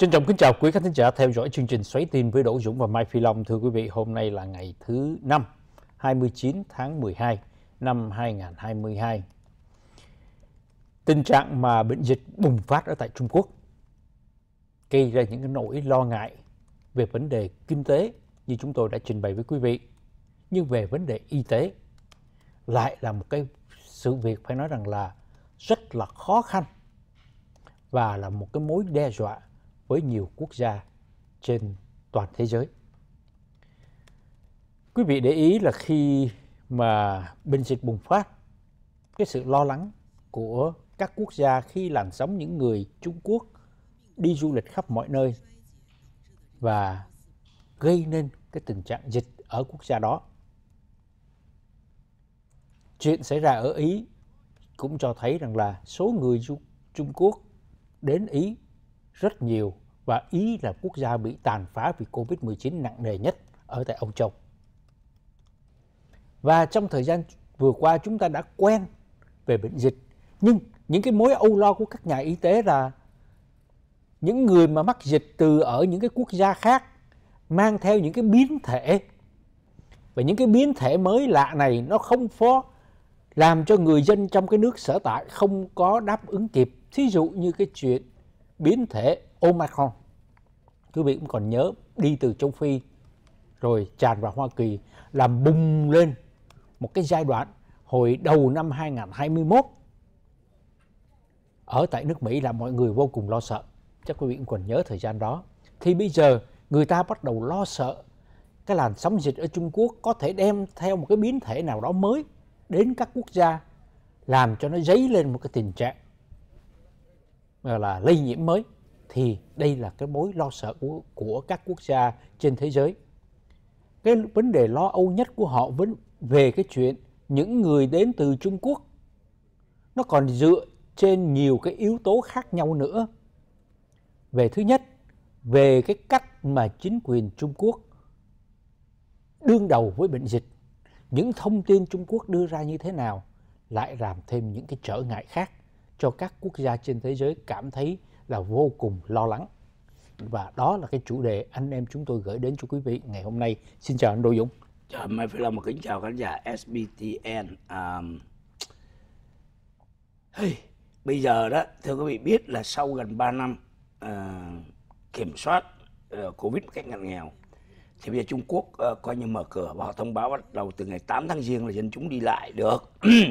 Trân trọng kính chào quý khán thính giả theo dõi chương trình Xoáy tin với Đỗ Dũng và Mai Phi Long. Thưa quý vị, hôm nay là ngày thứ 5, 29 tháng 12 năm 2022. Tình trạng mà bệnh dịch bùng phát ở tại Trung Quốc gây ra những cái nỗi lo ngại về vấn đề kinh tế như chúng tôi đã trình bày với quý vị. Nhưng về vấn đề y tế lại là một cái sự việc phải nói rằng là rất là khó khăn và là một cái mối đe dọa với nhiều quốc gia trên toàn thế giới. Quý vị để ý là khi mà bệnh dịch bùng phát, cái sự lo lắng của các quốc gia khi làn sóng những người Trung Quốc đi du lịch khắp mọi nơi và gây nên cái tình trạng dịch ở quốc gia đó. Chuyện xảy ra ở Ý cũng cho thấy rằng là số người du Trung Quốc đến Ý rất nhiều và Ý là quốc gia bị tàn phá vì Covid-19 nặng nề nhất ở tại Âu Châu. Và trong thời gian vừa qua chúng ta đã quen về bệnh dịch, nhưng những cái mối âu lo của các nhà y tế là những người mà mắc dịch từ ở những cái quốc gia khác mang theo những cái biến thể và những cái biến thể mới lạ này nó không phó làm cho người dân trong cái nước sở tại không có đáp ứng kịp thí dụ như cái chuyện biến thể Omicron. Quý vị cũng còn nhớ đi từ châu Phi rồi tràn vào Hoa Kỳ làm bùng lên một cái giai đoạn hồi đầu năm 2021 ở tại nước Mỹ là mọi người vô cùng lo sợ. Chắc quý vị cũng còn nhớ thời gian đó. Thì bây giờ người ta bắt đầu lo sợ cái làn sóng dịch ở Trung Quốc có thể đem theo một cái biến thể nào đó mới đến các quốc gia làm cho nó dấy lên một cái tình trạng Ờ, là lây nhiễm mới thì đây là cái mối lo sợ của, của các quốc gia trên thế giới. Cái vấn đề lo âu nhất của họ vẫn về cái chuyện những người đến từ Trung Quốc nó còn dựa trên nhiều cái yếu tố khác nhau nữa. Về thứ nhất, về cái cách mà chính quyền Trung Quốc đương đầu với bệnh dịch, những thông tin Trung Quốc đưa ra như thế nào lại làm thêm những cái trở ngại khác cho các quốc gia trên thế giới cảm thấy là vô cùng lo lắng. Và đó là cái chủ đề anh em chúng tôi gửi đến cho quý vị ngày hôm nay. Xin chào anh Đô Dũng. Chào Mai Phi Long và kính chào khán giả SBTN. Um... Hey, bây giờ đó, thưa quý vị biết là sau gần 3 năm uh, kiểm soát uh, Covid cách ngặt nghèo, thì bây giờ Trung Quốc uh, coi như mở cửa và họ thông báo bắt đầu từ ngày 8 tháng Giêng là dân chúng đi lại được.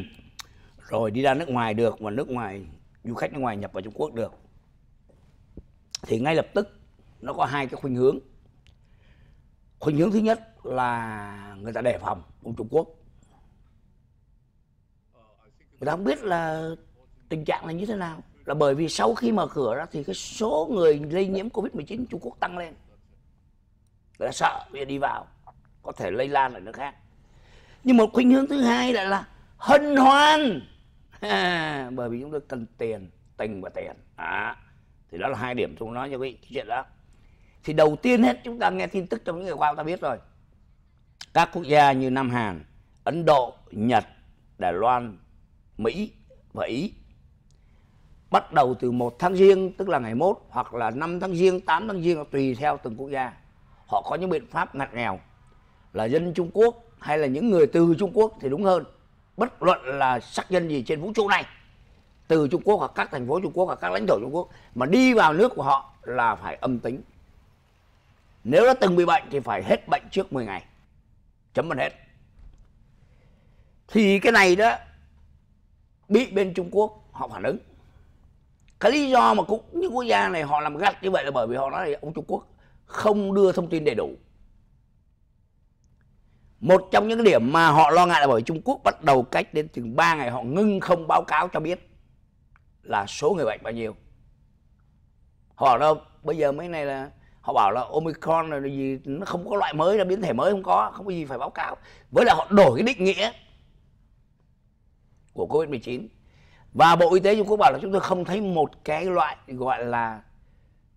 rồi đi ra nước ngoài được và nước ngoài du khách nước ngoài nhập vào Trung Quốc được thì ngay lập tức nó có hai cái khuynh hướng khuynh hướng thứ nhất là người ta đề phòng ông Trung Quốc người ta không biết là tình trạng là như thế nào là bởi vì sau khi mở cửa ra thì cái số người lây nhiễm covid 19 Trung Quốc tăng lên người ta sợ bây giờ đi vào có thể lây lan ở nước khác nhưng một khuynh hướng thứ hai lại là hân hoan bởi vì chúng tôi cần tiền tình và tiền à, thì đó là hai điểm chúng nói cho quý vị chuyện đó thì đầu tiên hết chúng ta nghe tin tức trong những ngày qua chúng ta biết rồi các quốc gia như Nam Hàn Ấn Độ Nhật Đài Loan Mỹ và Ý bắt đầu từ 1 tháng riêng tức là ngày mốt hoặc là 5 tháng riêng 8 tháng riêng tùy theo từng quốc gia họ có những biện pháp ngặt nghèo là dân Trung Quốc hay là những người từ Trung Quốc thì đúng hơn bất luận là sắc dân gì trên vũ trụ này từ Trung Quốc hoặc các thành phố Trung Quốc hoặc các lãnh thổ Trung Quốc mà đi vào nước của họ là phải âm tính. Nếu đã từng bị bệnh thì phải hết bệnh trước 10 ngày. Chấm hết. Thì cái này đó bị bên Trung Quốc họ phản ứng. Cái lý do mà cũng những quốc gia này họ làm gắt như vậy là bởi vì họ nói là ông Trung Quốc không đưa thông tin đầy đủ một trong những điểm mà họ lo ngại là bởi Trung Quốc bắt đầu cách đến chừng 3 ngày họ ngưng không báo cáo cho biết là số người bệnh bao nhiêu. Họ bảo đâu bây giờ mấy này là họ bảo là Omicron là gì nó không có loại mới là biến thể mới không có không có gì phải báo cáo. Với là họ đổi cái định nghĩa của Covid-19 và Bộ Y tế Trung Quốc bảo là chúng tôi không thấy một cái loại gọi là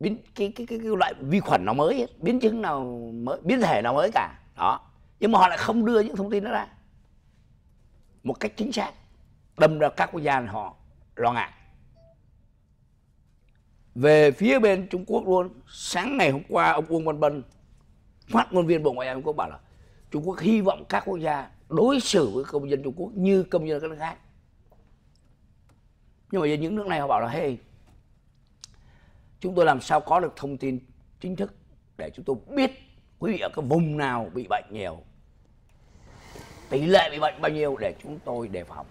biến cái cái cái, cái loại vi khuẩn nào mới biến chứng nào mới biến thể nào mới cả đó nhưng mà họ lại không đưa những thông tin đó ra một cách chính xác đâm ra các quốc gia họ lo ngại về phía bên Trung Quốc luôn sáng ngày hôm qua ông Uông Văn Bân phát ngôn viên Bộ Ngoại giao Trung Quốc bảo là Trung Quốc hy vọng các quốc gia đối xử với công dân Trung Quốc như công dân các nước khác nhưng mà giờ những nước này họ bảo là hey chúng tôi làm sao có được thông tin chính thức để chúng tôi biết quý vị ở cái vùng nào bị bệnh nhiều tỷ lệ bị bệnh bao nhiêu để chúng tôi đề phòng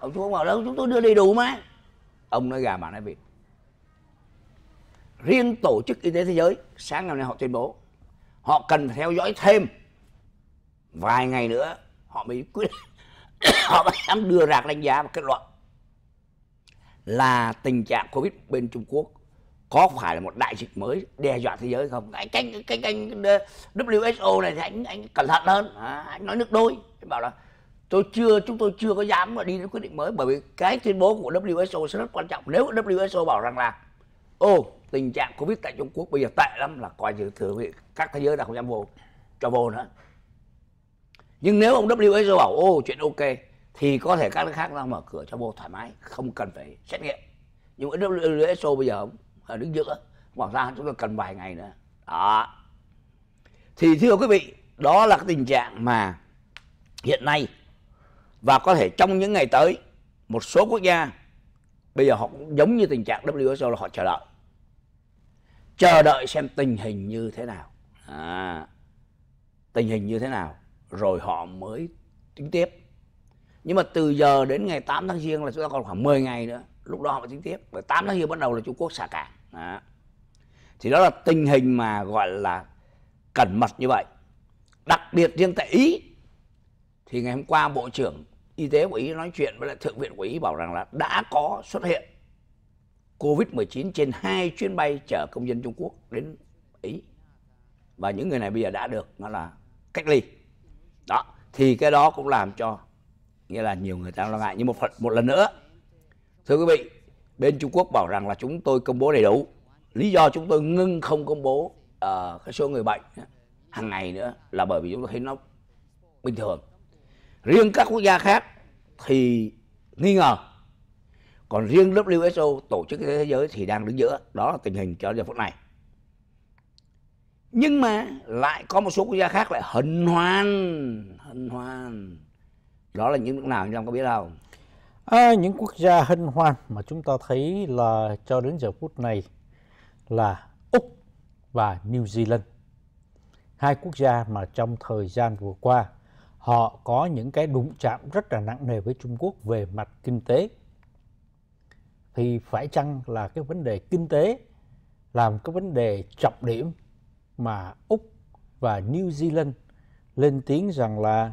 ông chú bảo đâu chúng tôi đưa đầy đủ mà ông nói gà mà nói vịt riêng tổ chức y tế thế giới sáng ngày nay họ tuyên bố họ cần theo dõi thêm vài ngày nữa họ mới quyết họ mới dám đưa ra đánh giá và kết luận là tình trạng covid bên trung quốc có phải là một đại dịch mới đe dọa thế giới không anh canh canh canh WHO này thì anh anh cẩn thận hơn à, anh nói nước đôi anh bảo là tôi chưa chúng tôi chưa có dám mà đi đến quyết định mới bởi vì cái tuyên bố của WHO sẽ rất quan trọng nếu WHO bảo rằng là ô tình trạng covid tại Trung Quốc bây giờ tệ lắm là coi như thử vị các thế giới là không dám vô cho vô nữa nhưng nếu ông WHO bảo ô chuyện ok thì có thể các nước khác đang mở cửa cho vô thoải mái không cần phải xét nghiệm nhưng WHO bây giờ không ở đứng giữa ngoài ra chúng ta cần vài ngày nữa đó thì thưa quý vị đó là cái tình trạng mà hiện nay và có thể trong những ngày tới một số quốc gia bây giờ họ cũng giống như tình trạng WHO là họ chờ đợi chờ đợi xem tình hình như thế nào à, tình hình như thế nào rồi họ mới tính tiếp nhưng mà từ giờ đến ngày 8 tháng giêng là chúng ta còn khoảng 10 ngày nữa lúc đó họ mới tính tiếp bởi 8 tháng giêng bắt đầu là Trung Quốc xả cảng đó. Thì đó là tình hình mà gọi là cẩn mật như vậy. Đặc biệt riêng tại Ý thì ngày hôm qua Bộ trưởng Y tế của Ý nói chuyện với lại Thượng viện của Ý bảo rằng là đã có xuất hiện COVID-19 trên hai chuyến bay chở công dân Trung Quốc đến Ý. Và những người này bây giờ đã được nó là cách ly. Đó, thì cái đó cũng làm cho nghĩa là nhiều người ta lo ngại nhưng một phần một lần nữa. Thưa quý vị, bên Trung Quốc bảo rằng là chúng tôi công bố đầy đủ lý do chúng tôi ngưng không công bố uh, cái số người bệnh hàng ngày nữa là bởi vì chúng tôi thấy nó bình thường riêng các quốc gia khác thì nghi ngờ còn riêng WHO tổ chức thế giới thì đang đứng giữa đó là tình hình cho giờ phút này nhưng mà lại có một số quốc gia khác lại hân hoan hân hoan đó là những nước nào chúng ta có biết đâu À, những quốc gia hân hoan mà chúng ta thấy là cho đến giờ phút này là Úc và New Zealand. Hai quốc gia mà trong thời gian vừa qua họ có những cái đụng chạm rất là nặng nề với Trung Quốc về mặt kinh tế. Thì phải chăng là cái vấn đề kinh tế làm cái vấn đề trọng điểm mà Úc và New Zealand lên tiếng rằng là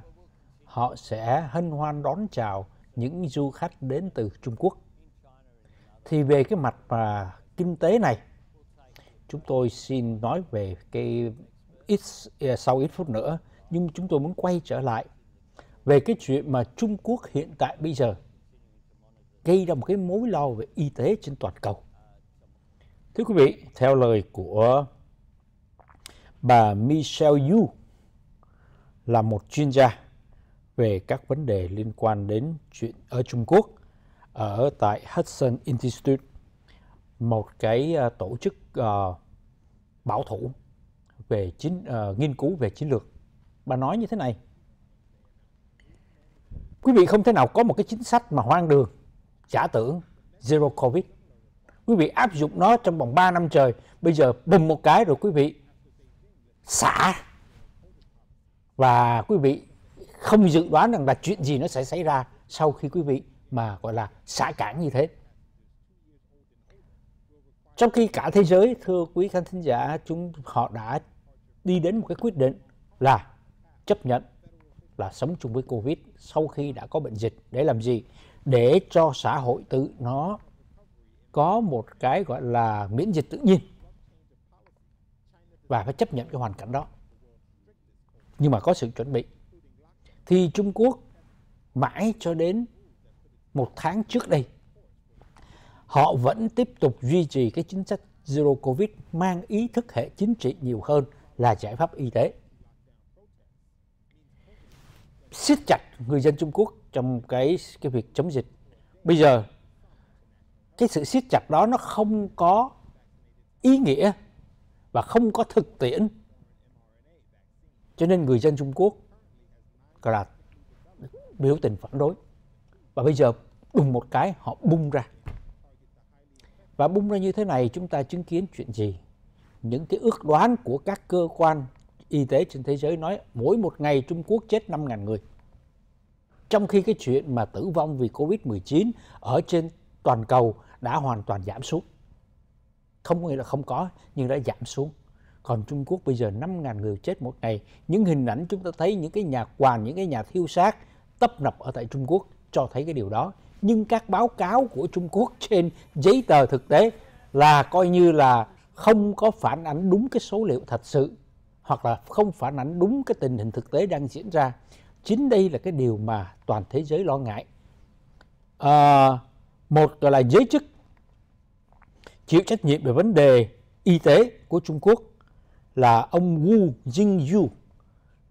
họ sẽ hân hoan đón chào những du khách đến từ Trung Quốc. Thì về cái mặt và kinh tế này, chúng tôi xin nói về cái ít à, sau ít phút nữa, nhưng chúng tôi muốn quay trở lại về cái chuyện mà Trung Quốc hiện tại bây giờ gây ra một cái mối lo về y tế trên toàn cầu. Thưa quý vị, theo lời của bà Michelle Yu là một chuyên gia về các vấn đề liên quan đến chuyện ở Trung Quốc ở tại Hudson Institute, một cái ờ, tổ chức uh, bảo thủ về chiến uh, nghiên cứu về chiến lược. Bà nói như thế này: Quý vị không thể nào có một cái chính sách mà hoang đường, giả tưởng zero covid. Quý vị áp dụng nó trong vòng 3 năm trời, bây giờ bùng một cái rồi quý vị xả và quý vị không dự đoán rằng là chuyện gì nó sẽ xảy ra sau khi quý vị mà gọi là xả cản như thế. Trong khi cả thế giới, thưa quý khán thính giả, chúng họ đã đi đến một cái quyết định là chấp nhận là sống chung với Covid sau khi đã có bệnh dịch để làm gì? Để cho xã hội tự nó có một cái gọi là miễn dịch tự nhiên và phải chấp nhận cái hoàn cảnh đó. Nhưng mà có sự chuẩn bị thì Trung Quốc mãi cho đến một tháng trước đây họ vẫn tiếp tục duy trì cái chính sách zero covid mang ý thức hệ chính trị nhiều hơn là giải pháp y tế siết chặt người dân Trung Quốc trong cái cái việc chống dịch bây giờ cái sự siết chặt đó nó không có ý nghĩa và không có thực tiễn cho nên người dân Trung Quốc là biểu tình phản đối và bây giờ đùng một cái họ bung ra và bung ra như thế này chúng ta chứng kiến chuyện gì những cái ước đoán của các cơ quan y tế trên thế giới nói mỗi một ngày Trung Quốc chết 5.000 người trong khi cái chuyện mà tử vong vì Covid-19 ở trên toàn cầu đã hoàn toàn giảm xuống không có nghĩa là không có nhưng đã giảm xuống còn Trung Quốc bây giờ 5.000 người chết mỗi ngày những hình ảnh chúng ta thấy những cái nhà quàn những cái nhà thiêu xác tấp nập ở tại Trung Quốc cho thấy cái điều đó nhưng các báo cáo của Trung Quốc trên giấy tờ thực tế là coi như là không có phản ánh đúng cái số liệu thật sự hoặc là không phản ánh đúng cái tình hình thực tế đang diễn ra chính đây là cái điều mà toàn thế giới lo ngại à, một gọi là giới chức chịu trách nhiệm về vấn đề y tế của Trung Quốc là ông Wu Jingyu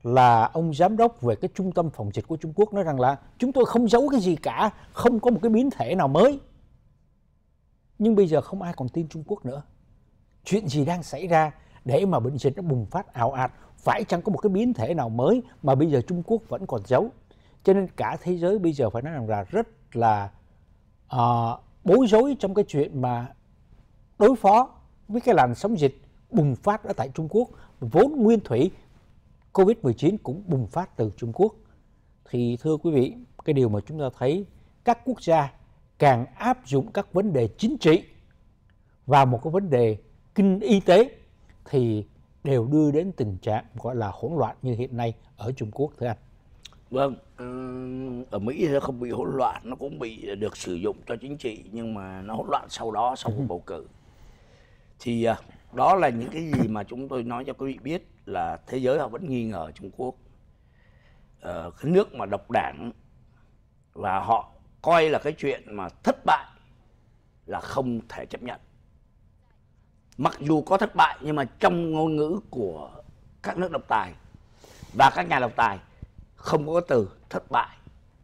là ông giám đốc về cái trung tâm phòng dịch của Trung Quốc nói rằng là chúng tôi không giấu cái gì cả, không có một cái biến thể nào mới. Nhưng bây giờ không ai còn tin Trung Quốc nữa. Chuyện gì đang xảy ra để mà bệnh dịch nó bùng phát ảo ạt, phải chăng có một cái biến thể nào mới mà bây giờ Trung Quốc vẫn còn giấu. Cho nên cả thế giới bây giờ phải nói rằng là rất là uh, bối rối trong cái chuyện mà đối phó với cái làn sóng dịch bùng phát ở tại Trung Quốc vốn nguyên thủy Covid-19 cũng bùng phát từ Trung Quốc thì thưa quý vị cái điều mà chúng ta thấy các quốc gia càng áp dụng các vấn đề chính trị vào một cái vấn đề kinh y tế thì đều đưa đến tình trạng gọi là hỗn loạn như hiện nay ở Trung Quốc thưa anh. Vâng, ở Mỹ nó không bị hỗn loạn, nó cũng bị được sử dụng cho chính trị nhưng mà nó hỗn loạn sau đó sau cuộc ừ bầu cử. Thì à, đó là những cái gì mà chúng tôi nói cho quý vị biết là thế giới họ vẫn nghi ngờ Trung Quốc ờ, cái nước mà độc đảng và họ coi là cái chuyện mà thất bại là không thể chấp nhận mặc dù có thất bại nhưng mà trong ngôn ngữ của các nước độc tài và các nhà độc tài không có từ thất bại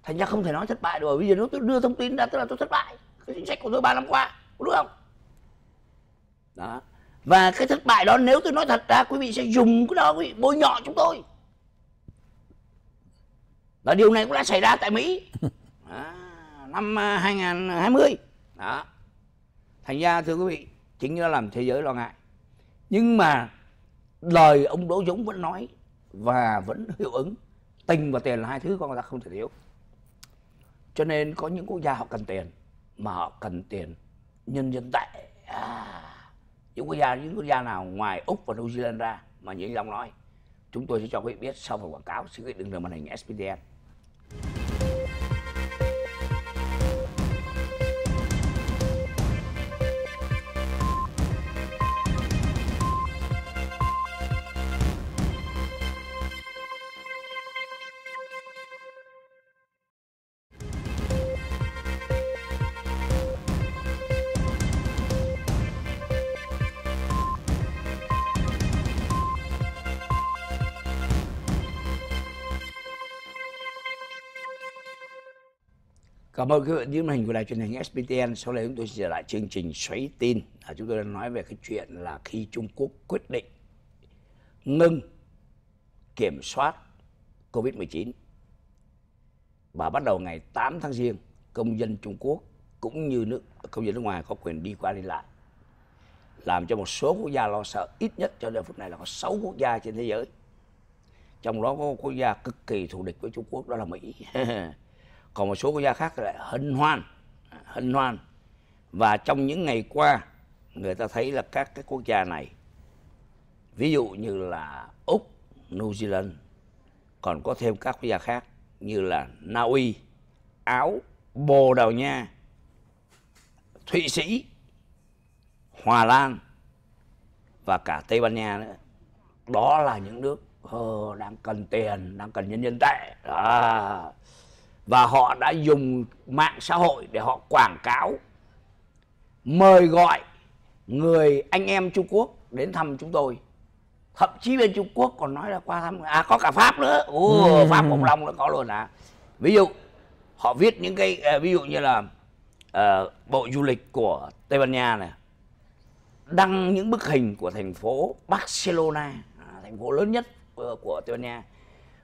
thành ra không thể nói thất bại được bây giờ nếu tôi đưa thông tin ra tức là tôi thất bại cái chính sách của tôi ba năm qua đúng không đó và cái thất bại đó nếu tôi nói thật ra quý vị sẽ dùng cái đó quý vị bôi nhọ chúng tôi và điều này cũng đã xảy ra tại Mỹ à, năm 2020 à, đó thành ra thưa quý vị chính nó làm thế giới lo ngại nhưng mà lời ông Đỗ Dũng vẫn nói và vẫn hiệu ứng tình và tiền là hai thứ con người ta không thể thiếu cho nên có những quốc gia họ cần tiền mà họ cần tiền nhân dân tệ à những quốc gia những quốc gia nào ngoài úc và new zealand ra mà như anh long nói chúng tôi sẽ cho quý vị biết sau phần quảng cáo xin quý vị đừng rời màn hình SPTN Cảm ơn các bạn những hình của đài truyền hình SBTN Sau đây chúng tôi sẽ trở lại chương trình xoáy tin. À, chúng tôi đang nói về cái chuyện là khi Trung Quốc quyết định ngưng kiểm soát COVID-19 và bắt đầu ngày 8 tháng Giêng, công dân Trung Quốc cũng như nước công dân nước ngoài có quyền đi qua đi lại làm cho một số quốc gia lo sợ ít nhất cho đến phút này là có 6 quốc gia trên thế giới trong đó có quốc gia cực kỳ thù địch với Trung Quốc đó là Mỹ còn một số quốc gia khác là hân hoan hân hoan và trong những ngày qua người ta thấy là các cái quốc gia này ví dụ như là úc new zealand còn có thêm các quốc gia khác như là na uy áo bồ đào nha thụy sĩ hòa lan và cả tây ban nha nữa đó là những nước ờ, đang cần tiền đang cần nhân dân tệ đó và họ đã dùng mạng xã hội để họ quảng cáo mời gọi người anh em Trung Quốc đến thăm chúng tôi thậm chí bên Trung Quốc còn nói là qua thăm à có cả Pháp nữa Ồ, ừ. Pháp Hồng Long nó có luôn à ví dụ họ viết những cái à, ví dụ như là uh, bộ du lịch của Tây Ban Nha này đăng những bức hình của thành phố Barcelona à, thành phố lớn nhất của, của Tây Ban Nha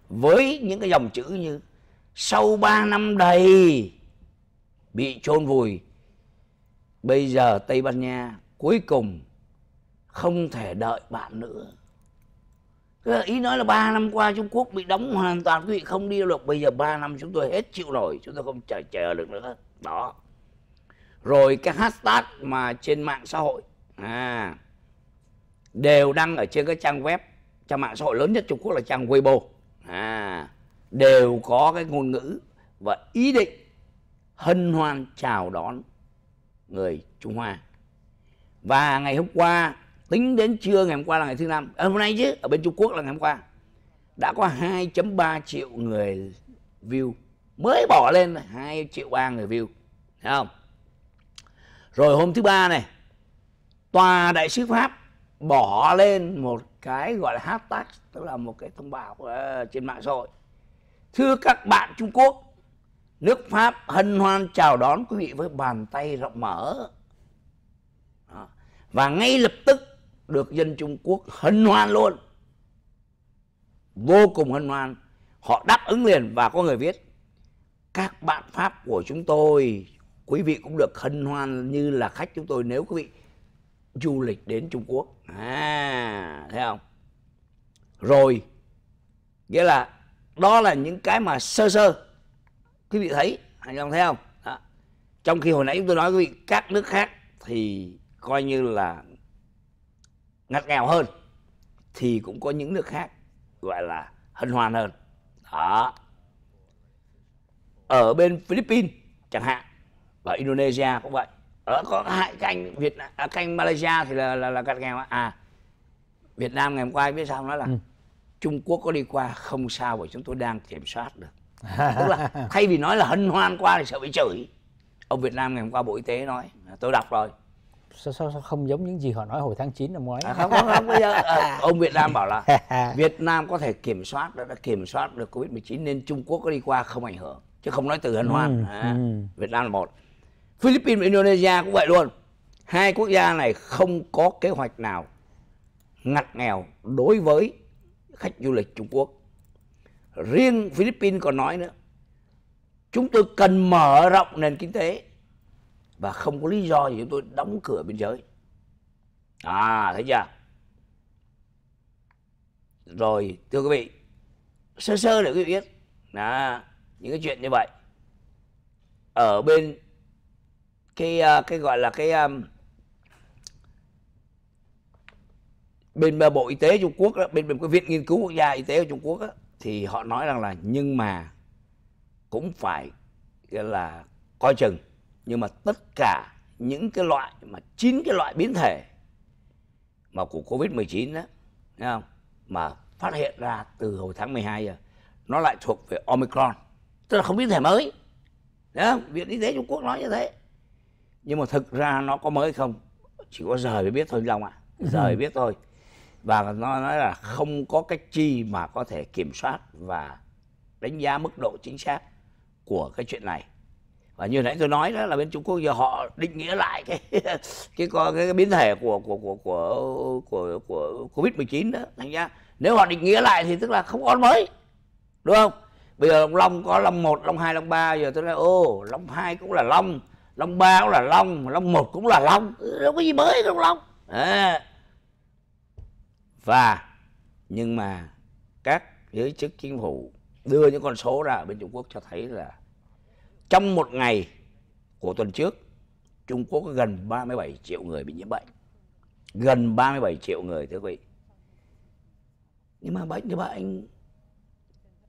với những cái dòng chữ như sau ba năm đầy bị chôn vùi bây giờ Tây Ban Nha cuối cùng không thể đợi bạn nữa ý nói là ba năm qua Trung Quốc bị đóng hoàn toàn quý vị không đi được bây giờ ba năm chúng tôi hết chịu nổi chúng tôi không chờ chờ được nữa đó rồi cái hashtag mà trên mạng xã hội à đều đăng ở trên các trang web trang mạng xã hội lớn nhất Trung Quốc là trang Weibo à đều có cái ngôn ngữ và ý định hân hoan chào đón người Trung Hoa. Và ngày hôm qua, tính đến trưa ngày hôm qua là ngày thứ năm, à, hôm nay chứ, ở bên Trung Quốc là ngày hôm qua, đã có 2.3 triệu người view, mới bỏ lên 2 triệu 3 người view, thấy không? Rồi hôm thứ ba này, Tòa Đại sứ Pháp bỏ lên một cái gọi là hashtag, tức là một cái thông báo uh, trên mạng xã hội Thưa các bạn Trung Quốc, nước Pháp hân hoan chào đón quý vị với bàn tay rộng mở. Đó. Và ngay lập tức được dân Trung Quốc hân hoan luôn. Vô cùng hân hoan. Họ đáp ứng liền và có người viết. Các bạn Pháp của chúng tôi, quý vị cũng được hân hoan như là khách chúng tôi nếu quý vị du lịch đến Trung Quốc. À, thấy không? Rồi, nghĩa là đó là những cái mà sơ sơ quý vị thấy anh em thấy không đó. trong khi hồi nãy tôi nói quý vị các nước khác thì coi như là ngặt nghèo hơn thì cũng có những nước khác gọi là hân hoan hơn đó ở bên Philippines chẳng hạn và Indonesia cũng vậy ở có hai cái Việt à, cái Malaysia thì là là, là ngặt nghèo à Việt Nam ngày hôm qua biết sao nói là ừ Trung Quốc có đi qua không sao và chúng tôi đang kiểm soát được tức là thay vì nói là hân hoan qua thì sợ bị chửi ông Việt Nam ngày hôm qua Bộ Y tế nói tôi đọc rồi sao, sao, sao không giống những gì họ nói hồi tháng 9 năm ngoái à, không, không, không bây giờ à, ông Việt Nam bảo là Việt Nam có thể kiểm soát đã, đã kiểm soát được Covid 19 nên Trung Quốc có đi qua không ảnh hưởng chứ không nói từ hân hoan ừ, à, ừ. Việt Nam là một Philippines và Indonesia cũng vậy luôn hai quốc gia này không có kế hoạch nào ngặt nghèo đối với khách du lịch Trung Quốc. Riêng Philippines còn nói nữa, chúng tôi cần mở rộng nền kinh tế và không có lý do gì chúng tôi đóng cửa biên giới. À, thấy chưa? Rồi, thưa quý vị, sơ sơ để quý vị biết là những cái chuyện như vậy ở bên cái à, cái gọi là cái à, bên bộ y tế trung quốc đó, bên bên cái viện nghiên cứu quốc gia y tế của trung quốc đó, thì họ nói rằng là nhưng mà cũng phải là coi chừng nhưng mà tất cả những cái loại mà chín cái loại biến thể mà của covid 19 đó thấy không mà phát hiện ra từ hồi tháng 12 giờ nó lại thuộc về omicron tức là không biến thể mới đấy viện y tế trung quốc nói như thế nhưng mà thực ra nó có mới không chỉ có giờ mới biết thôi long ạ à. giờ mới ừ. biết thôi và nó nói là không có cách chi mà có thể kiểm soát và đánh giá mức độ chính xác của cái chuyện này và như nãy tôi nói đó là bên Trung Quốc giờ họ định nghĩa lại cái cái cái, cái biến thể của của của của của, của Covid 19 đó thành ra nếu họ định nghĩa lại thì tức là không có mới đúng không bây giờ long long có long một long hai long ba giờ tôi nói ô long hai cũng là long long ba cũng là long long một cũng là long đâu có gì mới trong long à, và nhưng mà các giới chức chính phủ đưa những con số ra ở bên Trung Quốc cho thấy là trong một ngày của tuần trước Trung Quốc có gần 37 triệu người bị nhiễm bệnh gần 37 triệu người thưa quý vị nhưng mà bệnh như bệnh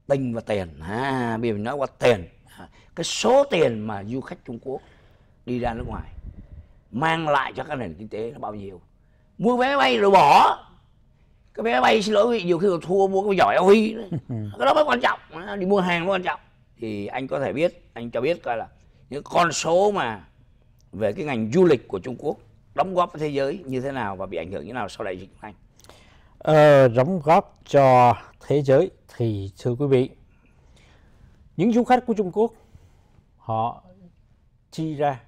tình và tiền à, bây giờ mình nói qua tiền à, cái số tiền mà du khách Trung Quốc đi ra nước ngoài mang lại cho các nền kinh tế là bao nhiêu mua vé bay rồi bỏ cái vé bay xin lỗi vị nhiều khi còn thua mua cái giỏi LV ừ. cái đó mới quan trọng đi mua hàng mới quan trọng thì anh có thể biết anh cho biết coi là những con số mà về cái ngành du lịch của Trung Quốc đóng góp với thế giới như thế nào và bị ảnh hưởng như thế nào sau đại dịch anh ờ, đóng góp cho thế giới thì thưa quý vị những du khách của Trung Quốc họ chi ra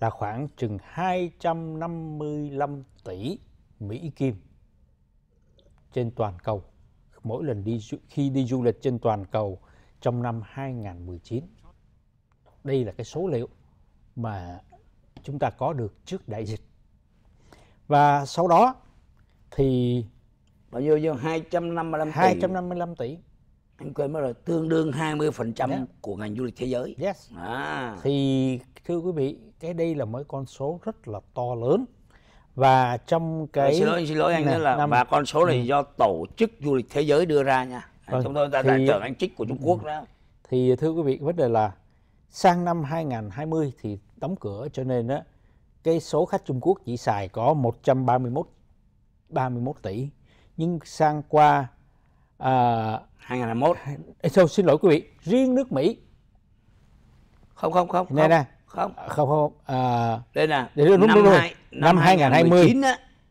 là khoảng chừng 255 tỷ Mỹ Kim trên toàn cầu mỗi lần đi khi đi du lịch trên toàn cầu trong năm 2019. Đây là cái số liệu mà chúng ta có được trước đại dịch. Và sau đó thì bao nhiêu nhiêu 255 tỷ. 255 tỷ. Anh quên mất rồi, tương đương 20% yeah. Dạ. của ngành du lịch thế giới. Yes. À. Thì thưa quý vị, cái đây là một con số rất là to lớn và trong cái xin lỗi xin lỗi anh đó là năm... và con số này ừ. do tổ chức du lịch thế giới đưa ra nha vâng, chúng tôi đã thì... trưởng anh trích của Trung Quốc đó thì thưa quý vị vấn đề là sang năm 2020 thì đóng cửa cho nên á cái số khách Trung Quốc chỉ xài có 131 31 tỷ nhưng sang qua uh, à, 2021 xin lỗi quý vị riêng nước Mỹ không không không, không. nè nè À, không không không à, đây là để đúng, năm, đúng, đúng, hai, năm 2020 á,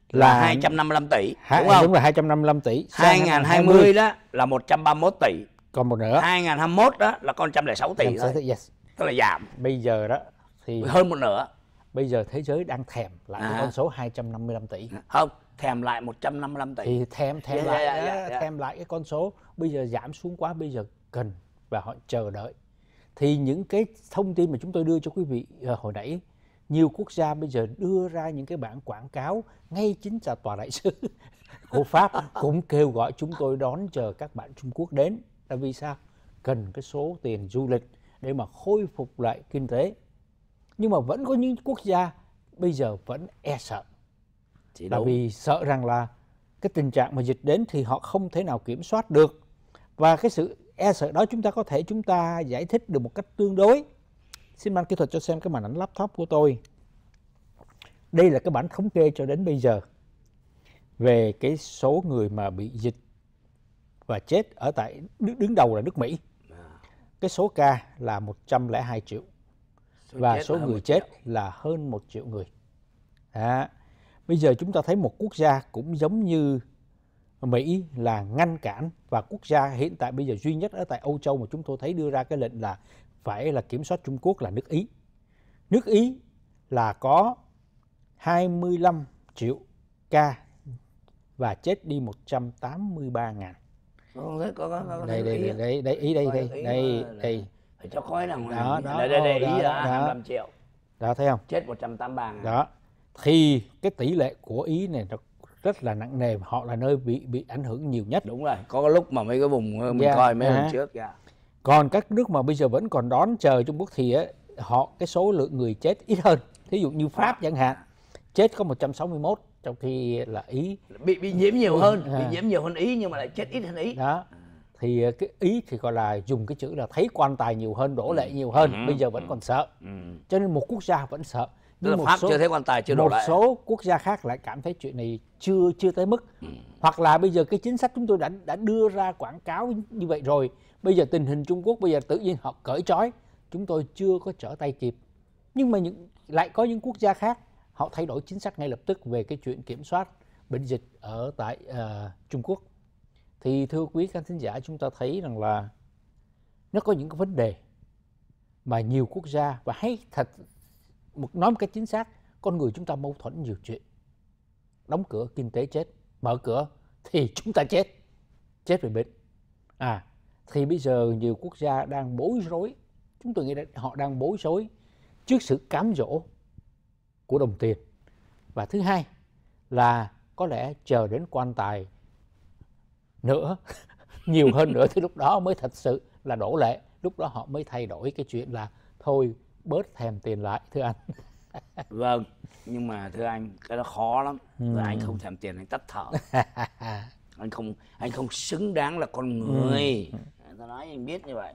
là, là 255 tỷ hai, đúng không đúng là 255 tỷ 2020, 2020 đó là 131 tỷ còn một nữa 2021 đó là con 106 tỷ 106 thôi. Yes. tức là giảm bây giờ đó thì hơn một nửa bây giờ thế giới đang thèm lại à. con số 255 tỷ không thèm lại 155 tỷ thì thèm thèm yeah, lại yeah, yeah, yeah. thèm lại cái con số bây giờ giảm xuống quá bây giờ cần và họ chờ đợi thì những cái thông tin mà chúng tôi đưa cho quý vị à, hồi nãy nhiều quốc gia bây giờ đưa ra những cái bản quảng cáo ngay chính là tòa đại sứ của Pháp cũng kêu gọi chúng tôi đón chờ các bạn Trung Quốc đến là vì sao cần cái số tiền du lịch để mà khôi phục lại kinh tế nhưng mà vẫn có những quốc gia bây giờ vẫn e sợ Chỉ là đúng. vì sợ rằng là cái tình trạng mà dịch đến thì họ không thể nào kiểm soát được và cái sự e sợ đó chúng ta có thể chúng ta giải thích được một cách tương đối xin mang kỹ thuật cho xem cái màn ảnh laptop của tôi đây là cái bản thống kê cho đến bây giờ về cái số người mà bị dịch và chết ở tại đứng, đứng đầu là nước Mỹ à. cái số ca là 102 triệu số và số người chết triệu. là hơn một triệu người. À, bây giờ chúng ta thấy một quốc gia cũng giống như Mỹ là ngăn cản và quốc gia hiện tại bây giờ duy nhất ở tại Âu Châu mà chúng tôi thấy đưa ra cái lệnh là phải là kiểm soát Trung Quốc là nước Ý. Nước Ý là có 25 triệu ca và chết đi 183 ngàn. Không thấy có, có, có đây, đây, đây, đây, đây, ý đây, đây, đây, đây. Phải cho coi nào đó, đó, đây, đây, đây, ý là 25 triệu. Đó, thấy không? Chết 183 ngàn. Đó. Thì cái tỷ lệ của Ý này nó rất là nặng nề họ là nơi bị bị ảnh hưởng nhiều nhất đúng rồi có lúc mà mấy cái vùng ờ, mình yeah. Dạ, coi mấy à. hôm dạ. trước yeah. Dạ. còn các nước mà bây giờ vẫn còn đón chờ Trung Quốc thì ờ, họ cái số lượng người chết ít hơn thí dụ như Pháp à. chẳng hạn chết có 161 trong khi là Ý bị bị nhiễm nhiều hơn à. bị nhiễm nhiều hơn Ý nhưng mà lại chết ít hơn Ý đó thì ờ, cái ý thì gọi là dùng cái chữ là thấy quan tài nhiều hơn đổ lệ ừ. nhiều hơn ừ. bây giờ vẫn ừ. còn sợ ừ. cho nên một quốc gia vẫn sợ nhưng là một pháp số, chưa thấy quan tài chưa một lại. số quốc gia khác lại cảm thấy chuyện này chưa chưa tới mức ừ. hoặc là bây giờ cái chính sách chúng tôi đã đã đưa ra quảng cáo như vậy rồi bây giờ tình hình Trung Quốc bây giờ tự nhiên họ cởi trói chúng tôi chưa có trở tay kịp nhưng mà những lại có những quốc gia khác họ thay đổi chính sách ngay lập tức về cái chuyện kiểm soát bệnh dịch ở tại uh, Trung Quốc thì thưa quý khán thính giả chúng ta thấy rằng là nó có những cái vấn đề mà nhiều quốc gia và hay thật một nói một cách chính xác con người chúng ta mâu thuẫn nhiều chuyện đóng cửa kinh tế chết mở cửa thì chúng ta chết chết về bến à thì bây giờ nhiều quốc gia đang bối rối chúng tôi nghĩ là họ đang bối rối trước sự cám dỗ của đồng tiền và thứ hai là có lẽ chờ đến quan tài nữa nhiều hơn nữa thì lúc đó mới thật sự là đổ lệ lúc đó họ mới thay đổi cái chuyện là thôi bớt thèm tiền lại thưa anh vâng nhưng mà thưa anh cái đó khó lắm ừ. anh không thèm tiền anh tắt thở anh không anh không xứng đáng là con người ừ. ta nói anh biết như vậy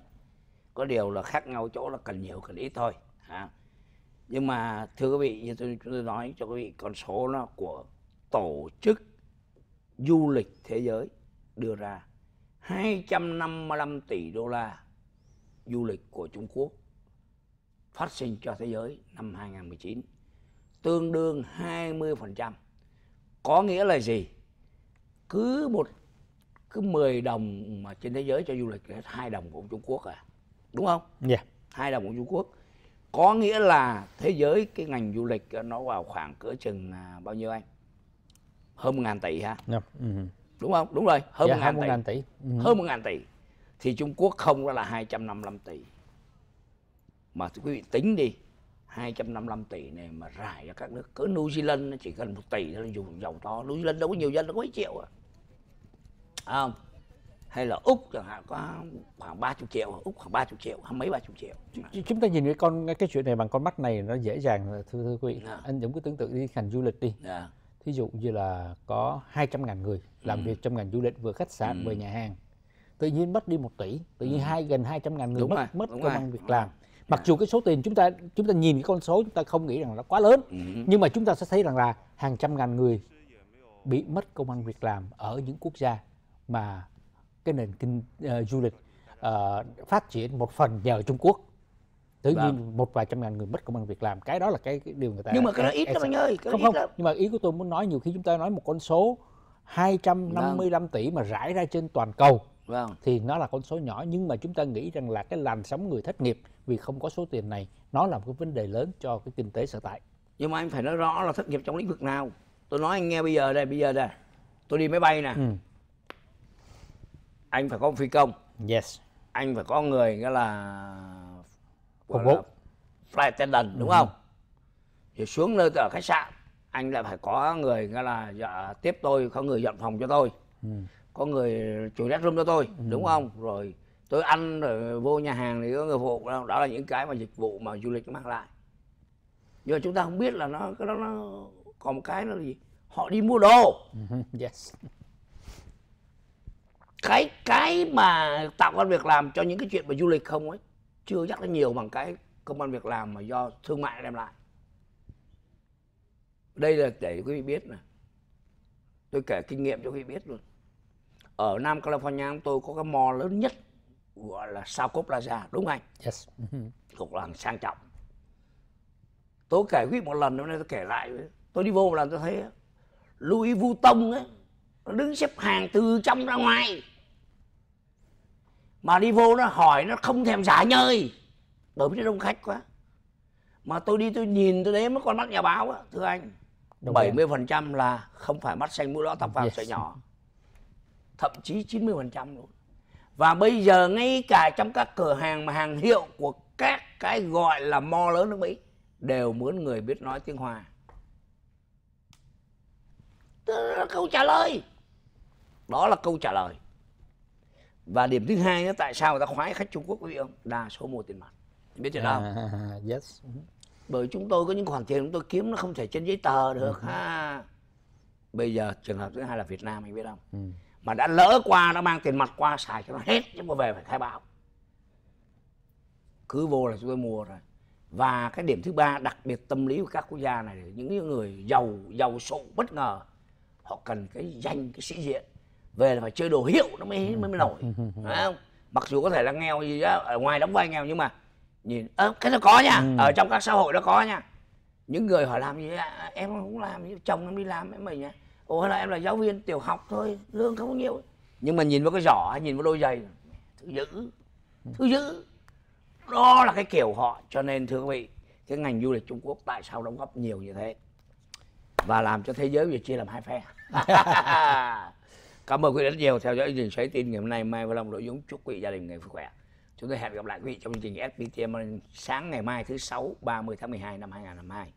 có điều là khác nhau chỗ là cần nhiều cần ít thôi à. nhưng mà thưa quý vị như tôi, tôi nói cho quý vị con số nó của tổ chức du lịch thế giới đưa ra 255 tỷ đô la du lịch của Trung Quốc phát sinh cho thế giới năm 2019 tương đương 20%. Có nghĩa là gì? Cứ một cứ 10 đồng mà trên thế giới cho du lịch là hai đồng của Trung Quốc à. Đúng không? Dạ. Yeah. Hai đồng của Trung Quốc. Có nghĩa là thế giới cái ngành du lịch nó vào khoảng cỡ chừng à, bao nhiêu anh? Hơn 1 tỷ ha. Yeah. Dạ, ừ. Đúng không? Đúng rồi, hơn yeah, dạ, 1 tỷ. tỷ. Uh-huh. Hơn 1 tỷ. Thì Trung Quốc không đó là 255 tỷ mà quý vị tính đi 255 tỷ này mà rải ra các nước cứ New Zealand chỉ cần một tỷ thôi dùng giàu to New Zealand đâu có nhiều dân đâu có mấy triệu à, à hay là úc chẳng hạn có khoảng 30 triệu úc khoảng 30 triệu hay mấy 30 triệu Ch- chúng ta nhìn cái con cái chuyện này bằng con mắt này nó dễ dàng thưa thưa quý vị à. anh Dũng cứ tưởng tượng đi ngành du lịch đi à. thí dụ như là có 200 ngàn người làm ừ. việc trong ngành du lịch vừa khách sạn ừ. vừa nhà hàng tự nhiên mất đi một tỷ tự nhiên ừ. hai gần 200 ngàn người đúng mất rồi. mất công ăn việc làm mặc dạ. dù cái số tiền chúng ta chúng ta nhìn cái con số chúng ta không nghĩ rằng nó quá lớn ừ. nhưng mà chúng ta sẽ thấy rằng là hàng trăm ngàn người bị mất công an việc làm ở những quốc gia mà cái nền kinh uh, du lịch uh, phát triển một phần nhờ Trung Quốc tự vâng. một vài trăm ngàn người mất công an việc làm cái đó là cái, cái điều người ta nhưng mà cái đó e ít các bạn ơi cái không không lắm. nhưng mà ý của tôi muốn nói nhiều khi chúng ta nói một con số 255 vâng. tỷ mà rải ra trên toàn cầu vâng. thì nó là con số nhỏ nhưng mà chúng ta nghĩ rằng là cái làn sóng người thất nghiệp vì không có số tiền này nó là một cái vấn đề lớn cho cái kinh tế sở tại nhưng mà anh phải nói rõ là thất nghiệp trong lĩnh vực nào tôi nói anh nghe bây giờ đây bây giờ đây tôi đi máy bay nè ừ. anh phải có phi công yes anh phải có người nghĩa là phục vụ flight attendant đúng ừ. không rồi xuống nơi ở khách sạn anh lại phải có người nghĩa là dạ, tiếp tôi có người dọn phòng cho tôi ừ có người chủ rác room cho tôi ừ. đúng không rồi tôi ăn rồi vô nhà hàng thì có người phục đó, là những cái mà dịch vụ mà du lịch mang lại nhưng mà chúng ta không biết là nó cái đó nó còn một cái nó là gì họ đi mua đồ yes cái cái mà tạo công việc làm cho những cái chuyện mà du lịch không ấy chưa chắc là nhiều bằng cái công an việc làm mà do thương mại đem lại đây là để quý vị biết nè tôi kể kinh nghiệm cho quý vị biết luôn ở Nam California chúng tôi có cái mò lớn nhất gọi là Sao Cốt Plaza đúng không anh? Yes. Cũng là sang trọng. Tôi kể quý một lần hôm nay tôi kể lại tôi đi vô một lần tôi thấy Louis Vuitton ấy nó đứng xếp hàng từ trong ra ngoài mà đi vô nó hỏi nó không thèm giả nhơi bởi vì nó đông khách quá mà tôi đi tôi nhìn tôi đếm mấy con mắt nhà báo á thưa anh Đúng 70% rồi. là không phải mắt xanh mũi đỏ tóc vàng yes. sợi nhỏ thậm chí 90% luôn và bây giờ ngay cả trong các cửa hàng mà hàng hiệu của các cái gọi là mo lớn nước Mỹ đều muốn người biết nói tiếng Hoa đó là câu trả lời đó là câu trả lời và điểm thứ hai nữa tại sao người ta khoái khách Trung Quốc quý ông đa số mua tiền mặt biết chưa đâu à, yes bởi chúng tôi có những khoản tiền chúng tôi kiếm nó không thể trên giấy tờ được ừ. ha bây giờ trường hợp thứ hai là Việt Nam anh biết không uh mà đã lỡ qua nó mang tiền mặt qua xài cho nó hết chứ mà về phải khai báo cứ vô là chúng tôi mua rồi và cái điểm thứ ba đặc biệt tâm lý của các quốc gia này những người giàu giàu sụ bất ngờ họ cần cái danh cái sĩ diện về là phải chơi đồ hiệu nó mới mới, mới nổi phải không mặc dù có thể là nghèo gì đó ở ngoài đóng vai nghèo nhưng mà nhìn ơ cái nó có nha ừ. ở trong các xã hội nó có nha những người họ làm gì đó, em cũng làm như chồng em đi làm em mình nha ủa là em là giáo viên tiểu học thôi lương không có nhiều nhưng mà nhìn vào cái giỏ hay nhìn vào đôi giày thứ dữ thứ dữ đó là cái kiểu họ cho nên thưa quý vị cái ngành du lịch trung quốc tại sao đóng góp nhiều như thế và làm cho thế giới việt chia làm hai phe cảm ơn quý vị rất nhiều theo dõi chương trình xoáy tin ngày hôm nay mai và long nội dung chúc quý vị gia đình ngày khỏe chúng tôi hẹn gặp lại quý vị trong chương trình SPT sáng ngày mai thứ sáu 30 tháng 12 năm 2022